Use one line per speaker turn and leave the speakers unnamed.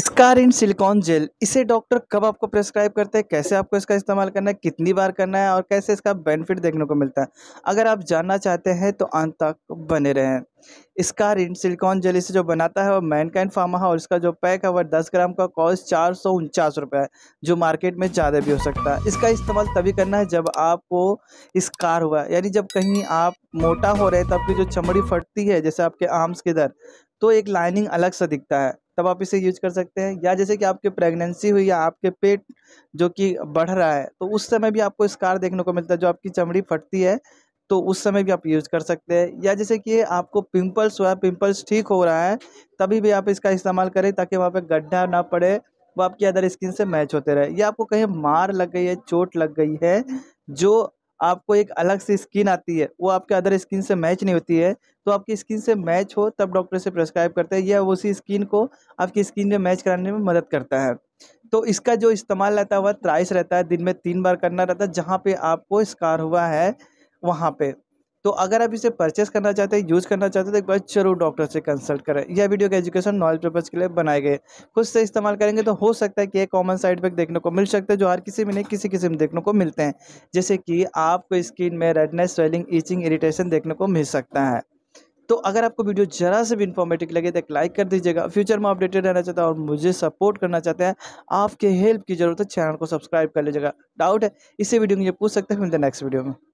स्कारिन silicone gel इसे doctor कब आपको प्रेस्क्राइब करते हैं कैसे आपको इसका इस्तेमाल करना है कितनी बार करना है और कैसे इसका बेनिफिट देखने को मिलता है अगर आप जानना चाहते हैं तो अंत तक बने रहें स्कारिन सिलिकॉन जेल इसे जो बनाता है मैन काइंड फार्मा है और इसका जो पैक है वह दस ग्राम का कॉस्ट चार सौ उनचास रुपये है जो मार्केट में ज़्यादा भी हो सकता है इसका इस्तेमाल तभी करना है जब आपको स्कार हुआ यानी जब कहीं आप मोटा हो रहे हैं तो आपकी जो चमड़ी फटती है जैसे आपके आर्म्स के दर तो एक लाइनिंग अलग सा दिखता है तब आप इसे यूज कर सकते हैं या जैसे कि आपके प्रेगनेंसी हुई या आपके पेट जो कि बढ़ रहा है तो उस समय भी आपको स्कार देखने को मिलता है जो आपकी चमड़ी फटती है तो उस समय भी आप यूज़ कर सकते हैं या जैसे कि आपको पिंपल्स हुआ पिंपल्स ठीक हो रहा है तभी भी आप इसका इस्तेमाल करें ताकि वहाँ पर गड्ढा ना पड़े वो आपकी अदर स्किन से मैच होते रहे या आपको कहीं मार लग गई है चोट लग गई है जो आपको एक अलग सी स्किन आती है वो आपके अदर स्किन से मैच नहीं होती है तो आपकी स्किन से मैच हो तब डॉक्टर से प्रेस्क्राइब करते हैं या उसी स्किन को आपकी स्किन में मैच कराने में मदद करता है तो इसका जो इस्तेमाल रहता है वह त्राइस रहता है दिन में तीन बार करना रहता है जहाँ पर आपको स्कार हुआ है वहाँ पर तो अगर आप इसे परचेस करना चाहते हैं यूज़ करना चाहते हैं तो एक बार जरूर डॉक्टर से कंसल्ट करें यह वीडियो के एजुकेशन नॉलेज पर्पज़ के लिए बनाए गए खुद से इस्तेमाल करेंगे तो हो सकता है कि एक कॉमन साइड इफेक्ट देखने को मिल सकता है जो हर किसी में नहीं किसी किसी में देखने को मिलते हैं जैसे कि आपको स्किन में रेडनेस स्वेलिंग ईचिंग इरीटेशन देखने को मिल सकता है तो अगर आपको वीडियो जरा से भी इन्फॉर्मेटिव लगे तो एक लाइक कर दीजिएगा फ्यूचर में अपडेटेड रहना चाहता है और मुझे सपोर्ट करना चाहते हैं आपके हेल्प की जरूरत है चैनल को सब्सक्राइब कर लीजिएगा डाउट है इसी वीडियो में ये पूछ सकते हैं मिलते नेक्स्ट वीडियो में